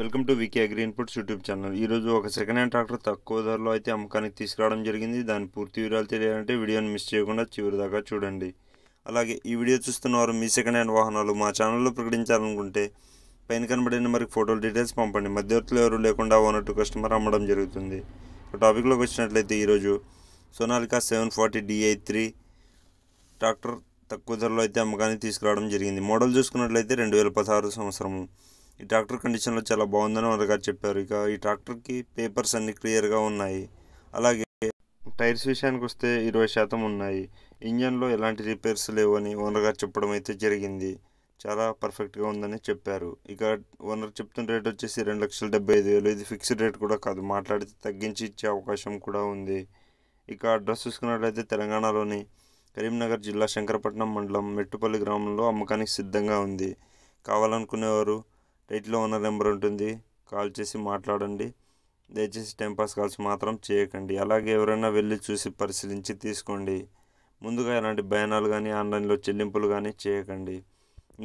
welcome to VK agri inputs YouTube channel ఈరోజు ఒక second hand tractor తక్కువ ధరలో అయితే అమ్మకానికి తీసుకురావడం జరిగింది దాని పూర్తి వివరాలు తెలియాలంటే వీడియోని మిస్ చేయకుండా చివరి దాకా చూడండి అలాగే ఈ వీడియో చూస్తున్న వారు మీ సెకండ్ హ్యాండ్ వాహనాలు మా ఛానల్లో ప్రకటించాలనుకుంటే పైన కనబడిన మరికి ఫోటోలు డీటెయిల్స్ పంపండి మధ్యవర్తులు ఎవరు లేకుండా ఓనర్ టు కస్టమర్ అమ్మడం జరుగుతుంది టాపిక్లోకి వచ్చినట్లయితే ఈరోజు Sonalika seven forty DI three tractor తక్కువ ధరలో అయితే అమ్మకానికి తీసుకురావడం జరిగింది మోడల్ చూసుకున్నట్లయితే రెండు వేల పదహారు సంవత్సరము ఈ ట్రాక్టర్ కండిషన్లో చాలా బాగుందని వారు చెప్పారు ఇక ఈ ట్రాక్టర్కి పేపర్స్ అన్ని క్లియర్గా ఉన్నాయి అలాగే టైర్స్ విషయానికి వస్తే ఇరవై శాతం ఉన్నాయి ఇంజన్లో ఎలాంటి రిపేర్స్ లేవని ఓనర్ గారు చెప్పడం అయితే జరిగింది చాలా పర్ఫెక్ట్గా ఉందని చెప్పారు ఇక ఓనర్ చెప్తున్న రేట్ వచ్చేసి రెండు లక్షల డెబ్బై ఐదు వేలు ఇది ఫిక్స్డ్ రేట్ కూడా కాదు మాట్లాడితే తగ్గించి ఇచ్చే అవకాశం కూడా ఉంది ఇక అడ్రస్ చూసుకున్నట్లయితే తెలంగాణలోని కరీంనగర్ జిల్లా శంకరపట్నం మండలం మెట్టుపల్లి గ్రామంలో అమ్మకానికి సిద్ధంగా ఉంది కావాలనుకునేవారు టైట్లో ఉన్న నెంబర్ ఉంటుంది కాల్ చేసి మాట్లాడండి దయచేసి టైంపాస్ కాల్స్ మాత్రం చేయకండి అలాగే ఎవరైనా వెళ్ళి చూసి పరిశీలించి తీసుకోండి ముందుగా ఎలాంటి బయానాలు కానీ ఆన్లైన్లో చెల్లింపులు కానీ చేయకండి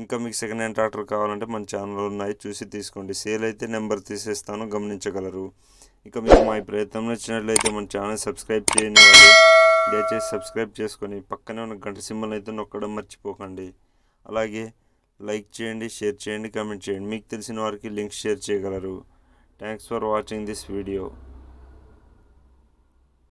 ఇంకా మీకు సెకండ్ హ్యాండ్ ట్రాక్టర్ కావాలంటే మన ఛానల్ ఉన్నాయి చూసి తీసుకోండి సేల్ అయితే నెంబర్ తీసేస్తాను గమనించగలరు ఇంకా మీకు మా ప్రయత్నం నచ్చినట్లయితే మన ఛానల్ సబ్స్క్రైబ్ చేయని దయచేసి సబ్స్క్రైబ్ చేసుకొని పక్కనే ఉన్న గంట సింబల్ అయితే నొక్కడం మర్చిపోకండి అలాగే లైక్ చేయండి షేర్ చేయండి కామెంట్ చేయండి మీకు తెలిసిన వారికి లింక్ షేర్ చేయగలరు thanks for watching this video